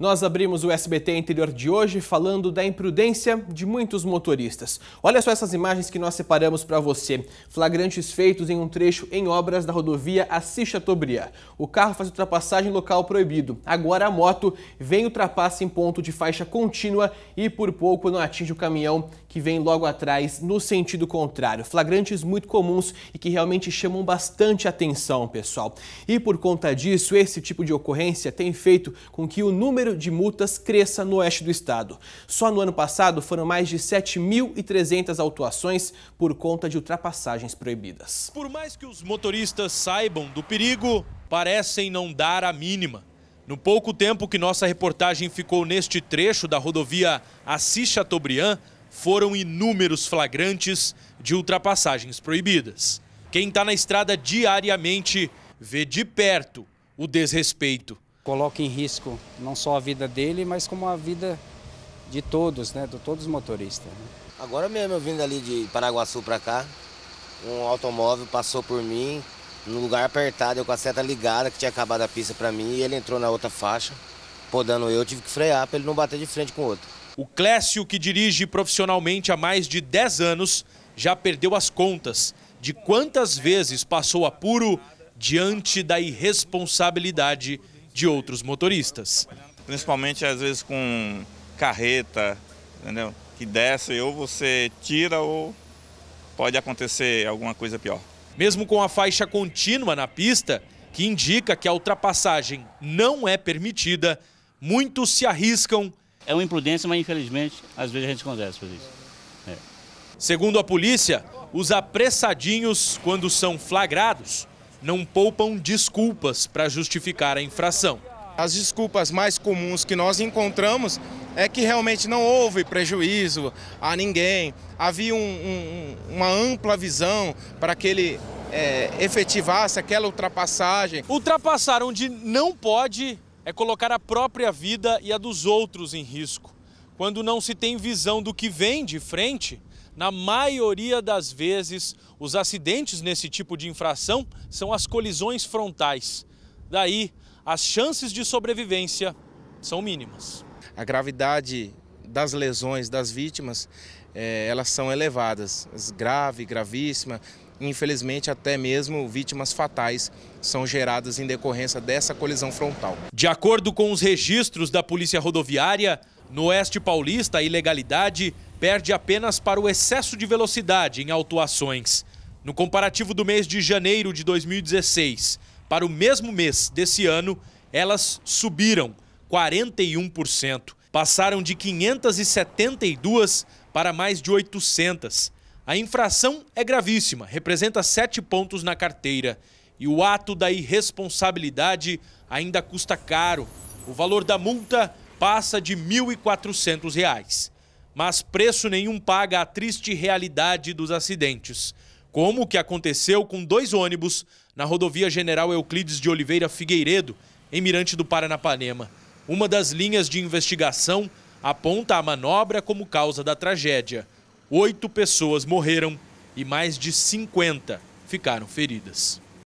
Nós abrimos o SBT interior de hoje falando da imprudência de muitos motoristas. Olha só essas imagens que nós separamos para você. Flagrantes feitos em um trecho em obras da rodovia Assis Tobria. O carro faz ultrapassagem local proibido. Agora a moto vem ultrapassa em ponto de faixa contínua e por pouco não atinge o caminhão que vem logo atrás no sentido contrário. Flagrantes muito comuns e que realmente chamam bastante atenção, pessoal. E por conta disso, esse tipo de ocorrência tem feito com que o número número de multas cresça no oeste do estado. Só no ano passado foram mais de 7.300 autuações por conta de ultrapassagens proibidas. Por mais que os motoristas saibam do perigo, parecem não dar a mínima. No pouco tempo que nossa reportagem ficou neste trecho da rodovia Assis-Chateaubriand, foram inúmeros flagrantes de ultrapassagens proibidas. Quem está na estrada diariamente vê de perto o desrespeito. Coloca em risco não só a vida dele, mas como a vida de todos, né? De todos os motoristas. Né? Agora mesmo eu vindo ali de Paraguaçu para cá, um automóvel passou por mim, num lugar apertado, eu com a seta ligada, que tinha acabado a pista para mim, e ele entrou na outra faixa, podando eu, tive que frear para ele não bater de frente com o outro. O Clécio, que dirige profissionalmente há mais de 10 anos, já perdeu as contas de quantas vezes passou apuro diante da irresponsabilidade de outros motoristas. Principalmente às vezes com carreta, entendeu? Que desce ou você tira ou pode acontecer alguma coisa pior. Mesmo com a faixa contínua na pista, que indica que a ultrapassagem não é permitida, muitos se arriscam. É uma imprudência, mas infelizmente às vezes a gente acontece por isso. É. Segundo a polícia, os apressadinhos, quando são flagrados, não poupam desculpas para justificar a infração. As desculpas mais comuns que nós encontramos é que realmente não houve prejuízo a ninguém, havia um, um, uma ampla visão para que ele é, efetivasse aquela ultrapassagem. Ultrapassar onde não pode é colocar a própria vida e a dos outros em risco. Quando não se tem visão do que vem de frente, na maioria das vezes, os acidentes nesse tipo de infração são as colisões frontais. Daí, as chances de sobrevivência são mínimas. A gravidade das lesões das vítimas, é, elas são elevadas, grave, gravíssima, infelizmente até mesmo vítimas fatais são geradas em decorrência dessa colisão frontal. De acordo com os registros da Polícia Rodoviária, no Oeste Paulista, a ilegalidade perde apenas para o excesso de velocidade em autuações. No comparativo do mês de janeiro de 2016 para o mesmo mês desse ano, elas subiram 41%, passaram de 572 para mais de 800. A infração é gravíssima, representa 7 pontos na carteira. E o ato da irresponsabilidade ainda custa caro. O valor da multa passa de R$ 1.400 mas preço nenhum paga a triste realidade dos acidentes, como o que aconteceu com dois ônibus na rodovia General Euclides de Oliveira Figueiredo, em Mirante do Paranapanema. Uma das linhas de investigação aponta a manobra como causa da tragédia. Oito pessoas morreram e mais de 50 ficaram feridas.